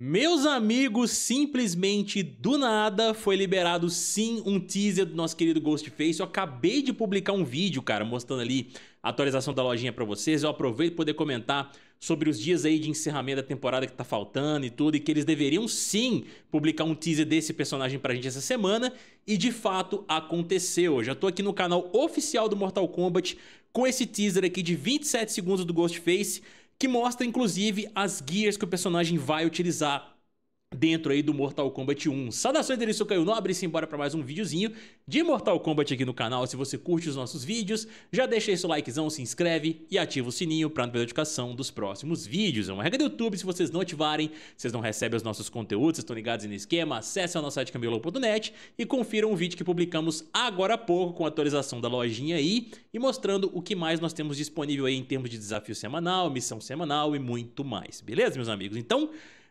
Meus amigos, simplesmente do nada foi liberado sim um teaser do nosso querido Ghostface. Eu acabei de publicar um vídeo, cara, mostrando ali a atualização da lojinha pra vocês. Eu aproveito para poder comentar sobre os dias aí de encerramento da temporada que tá faltando e tudo, e que eles deveriam sim publicar um teaser desse personagem pra gente essa semana, e de fato aconteceu. Eu já tô aqui no canal oficial do Mortal Kombat com esse teaser aqui de 27 segundos do Ghostface, que mostra inclusive as gears que o personagem vai utilizar dentro aí do Mortal Kombat 1. Saudações, eu sou Caio Nobre, simbora para mais um videozinho de Mortal Kombat aqui no canal. Se você curte os nossos vídeos, já deixa aí seu likezão, se inscreve e ativa o sininho para não perder notificação dos próximos vídeos. É uma regra do YouTube, se vocês não ativarem, vocês não recebem os nossos conteúdos, vocês estão ligados no esquema, acesse o nosso site cambiolou.net e confiram um vídeo que publicamos agora há pouco com a atualização da lojinha aí e mostrando o que mais nós temos disponível aí em termos de desafio semanal, missão semanal e muito mais. Beleza, meus amigos? Então,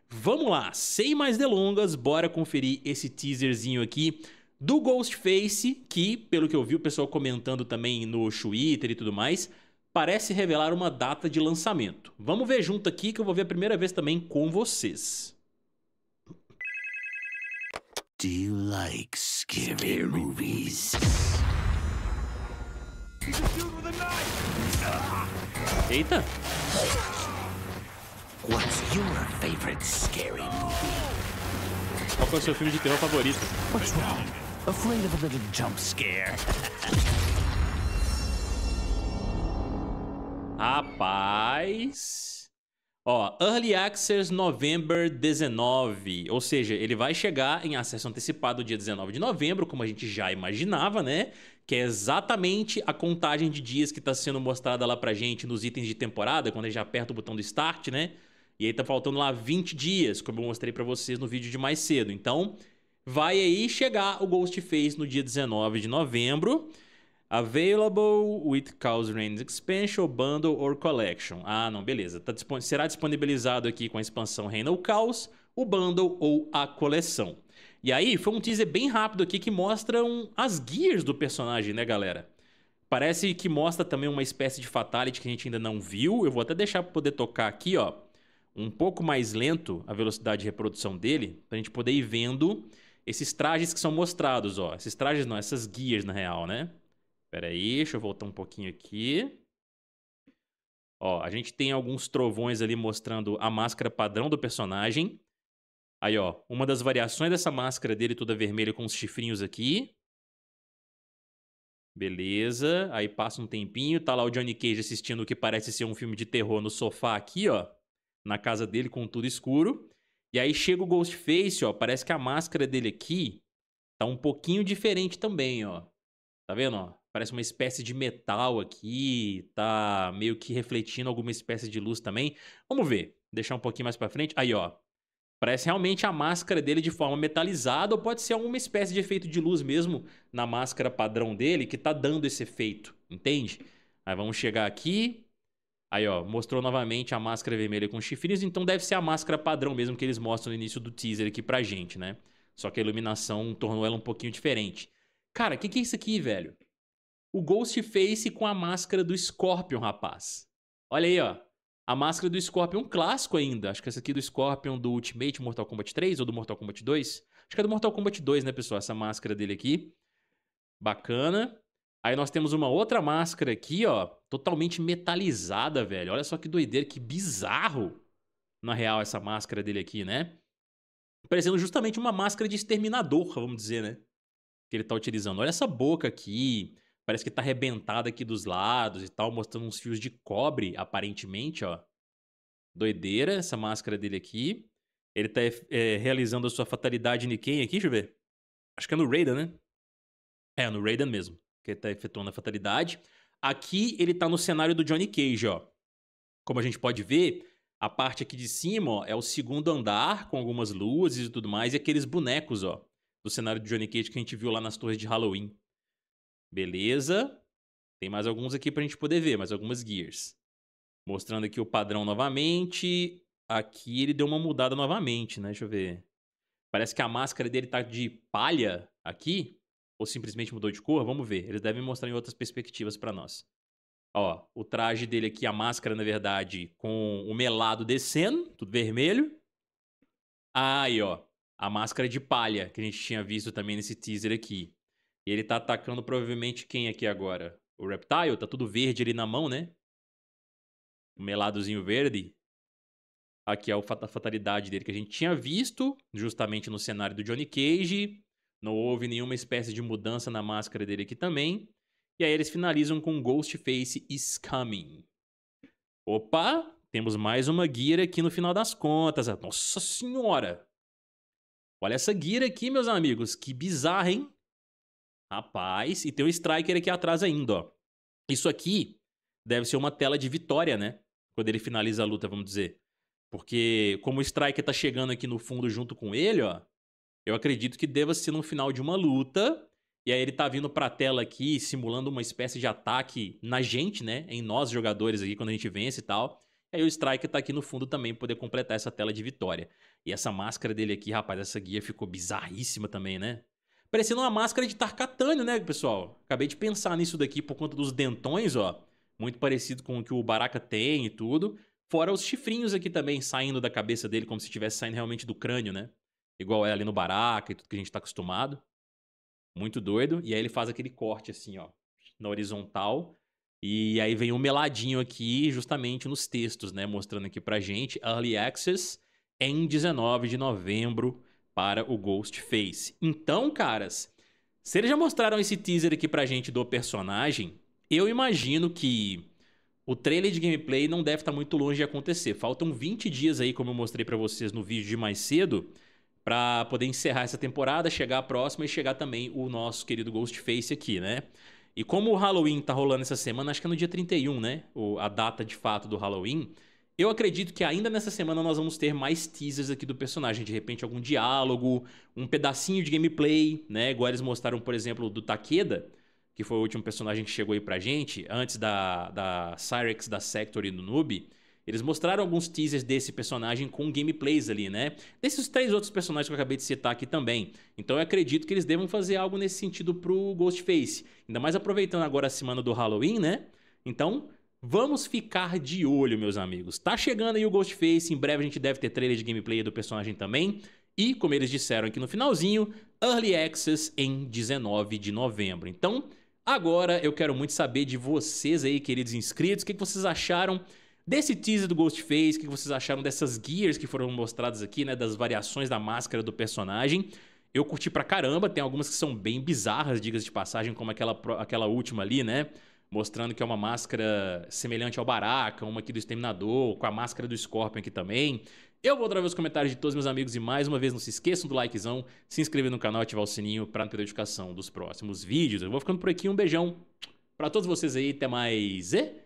Vamos lá, sem mais delongas, bora conferir esse teaserzinho aqui do Ghostface, que, pelo que eu vi o pessoal comentando também no Twitter e tudo mais, parece revelar uma data de lançamento. Vamos ver junto aqui que eu vou ver a primeira vez também com vocês. Do you like scary movies? Eita! What's your favorite scary movie? Qual foi o seu filme de terror favorito? What's wrong? Afraid of a little jump scare? Rapaz. Ó, Early Access November 19, ou seja, ele vai chegar em acesso antecipado dia 19 de novembro, como a gente já imaginava, né? Que é exatamente a contagem de dias que está sendo mostrada lá pra gente nos itens de temporada, quando a gente aperta o botão do Start, né? E aí tá faltando lá 20 dias, como eu mostrei para vocês no vídeo de mais cedo. Então, vai aí chegar o Ghostface no dia 19 de novembro. Available with Chaos Reigns Expansion, Bundle or Collection. Ah, não, beleza. Tá, será disponibilizado aqui com a expansão Reina ou Caos, o Bundle ou a coleção. E aí, foi um teaser bem rápido aqui que mostram as gears do personagem, né, galera? Parece que mostra também uma espécie de fatality que a gente ainda não viu. Eu vou até deixar pra poder tocar aqui, ó um pouco mais lento a velocidade de reprodução dele, para a gente poder ir vendo esses trajes que são mostrados, ó. Esses trajes não, essas guias, na real, né? Pera aí, deixa eu voltar um pouquinho aqui. Ó, a gente tem alguns trovões ali mostrando a máscara padrão do personagem. Aí, ó, uma das variações dessa máscara dele toda vermelha com os chifrinhos aqui. Beleza. Aí passa um tempinho, tá lá o Johnny Cage assistindo o que parece ser um filme de terror no sofá aqui, ó na casa dele com tudo escuro. E aí chega o Ghostface, ó. Parece que a máscara dele aqui tá um pouquinho diferente também, ó. Tá vendo, ó? Parece uma espécie de metal aqui, tá meio que refletindo alguma espécie de luz também. Vamos ver, deixar um pouquinho mais para frente. Aí, ó. Parece realmente a máscara dele de forma metalizada ou pode ser alguma espécie de efeito de luz mesmo na máscara padrão dele que tá dando esse efeito, entende? Aí vamos chegar aqui, Aí, ó, mostrou novamente a máscara vermelha com chifrinhos, então deve ser a máscara padrão mesmo que eles mostram no início do teaser aqui pra gente, né? Só que a iluminação tornou ela um pouquinho diferente. Cara, o que, que é isso aqui, velho? O Ghostface com a máscara do Scorpion, rapaz. Olha aí, ó. A máscara do Scorpion clássico ainda. Acho que essa aqui é do Scorpion do Ultimate Mortal Kombat 3 ou do Mortal Kombat 2. Acho que é do Mortal Kombat 2, né, pessoal? Essa máscara dele aqui. Bacana. Aí nós temos uma outra máscara aqui, ó totalmente metalizada, velho. Olha só que doideira, que bizarro, na real, essa máscara dele aqui, né? Parecendo justamente uma máscara de exterminador, vamos dizer, né? Que ele tá utilizando. Olha essa boca aqui, parece que tá arrebentada aqui dos lados e tal, mostrando uns fios de cobre, aparentemente, ó. Doideira essa máscara dele aqui. Ele tá é, realizando a sua fatalidade em quem aqui, deixa eu ver. Acho que é no Raiden, né? É, no Raiden mesmo, que ele tá efetuando a fatalidade. Aqui ele está no cenário do Johnny Cage, ó. Como a gente pode ver, a parte aqui de cima ó, é o segundo andar, com algumas luzes e tudo mais, e aqueles bonecos, ó, do cenário do Johnny Cage que a gente viu lá nas torres de Halloween. Beleza. Tem mais alguns aqui pra gente poder ver, mais algumas gears. Mostrando aqui o padrão novamente. Aqui ele deu uma mudada novamente, né? Deixa eu ver. Parece que a máscara dele tá de palha aqui ou simplesmente mudou de cor, vamos ver. Eles devem mostrar em outras perspectivas para nós. Ó, o traje dele aqui, a máscara, na verdade, com o melado descendo, tudo vermelho. Aí, ó, a máscara de palha que a gente tinha visto também nesse teaser aqui. E ele tá atacando provavelmente quem aqui agora? O Reptile, tá tudo verde ali na mão, né? O meladozinho verde. Aqui é a fatalidade dele que a gente tinha visto, justamente no cenário do Johnny Cage. Não houve nenhuma espécie de mudança na máscara dele aqui também. E aí eles finalizam com Ghostface is coming. Opa, temos mais uma guia aqui no final das contas. Nossa senhora! Olha essa guia aqui, meus amigos. Que bizarra, hein? Rapaz, e tem um Striker aqui atrás ainda, ó. Isso aqui deve ser uma tela de vitória, né? Quando ele finaliza a luta, vamos dizer. Porque como o Striker tá chegando aqui no fundo junto com ele, ó. Eu acredito que deva ser no final de uma luta. E aí ele tá vindo pra tela aqui, simulando uma espécie de ataque na gente, né? Em nós jogadores aqui, quando a gente vence e tal. E aí o Striker tá aqui no fundo também, poder completar essa tela de vitória. E essa máscara dele aqui, rapaz, essa guia ficou bizarríssima também, né? Parecendo uma máscara de Tarkatânio, né, pessoal? Acabei de pensar nisso daqui por conta dos dentões, ó. Muito parecido com o que o Baraka tem e tudo. Fora os chifrinhos aqui também saindo da cabeça dele, como se estivesse saindo realmente do crânio, né? igual é ali no Baraca e tudo que a gente está acostumado. Muito doido. E aí ele faz aquele corte assim, ó, na horizontal. E aí vem um meladinho aqui, justamente nos textos, né? Mostrando aqui pra gente Early Access em 19 de novembro para o Ghostface. Então, caras, se eles já mostraram esse teaser aqui pra gente do personagem, eu imagino que o trailer de gameplay não deve estar tá muito longe de acontecer. Faltam 20 dias aí, como eu mostrei para vocês no vídeo de mais cedo para poder encerrar essa temporada, chegar a próxima e chegar também o nosso querido Ghostface aqui, né? E como o Halloween tá rolando essa semana, acho que é no dia 31, né? O, a data de fato do Halloween. Eu acredito que ainda nessa semana nós vamos ter mais teasers aqui do personagem. De repente, algum diálogo, um pedacinho de gameplay, né? Igual eles mostraram, por exemplo, do Takeda, que foi o último personagem que chegou aí pra gente, antes da, da Cyrex da Sector e do Noob. Eles mostraram alguns teasers desse personagem com gameplays ali, né? Desses três outros personagens que eu acabei de citar aqui também. Então eu acredito que eles devam fazer algo nesse sentido pro Ghostface. Ainda mais aproveitando agora a semana do Halloween, né? Então, Vamos ficar de olho, meus amigos. Tá chegando aí o Ghostface, em breve a gente deve ter trailer de gameplay do personagem também. E, como eles disseram aqui no finalzinho, Early Access em 19 de novembro. Então, agora eu quero muito saber de vocês aí, queridos inscritos, o que, que vocês acharam Desse teaser do Ghostface, o que vocês acharam dessas gears que foram mostradas aqui, né? Das variações da máscara do personagem. Eu curti pra caramba, tem algumas que são bem bizarras, dicas de passagem, como aquela, aquela última ali, né? Mostrando que é uma máscara semelhante ao Baraka, uma aqui do Exterminador, com a máscara do Scorpion aqui também. Eu vou trazer os comentários de todos meus amigos e mais uma vez não se esqueçam do likezão, se inscrever no canal e ativar o sininho pra não perder notificação dos próximos vídeos. Eu vou ficando por aqui, um beijão pra todos vocês aí, até mais e...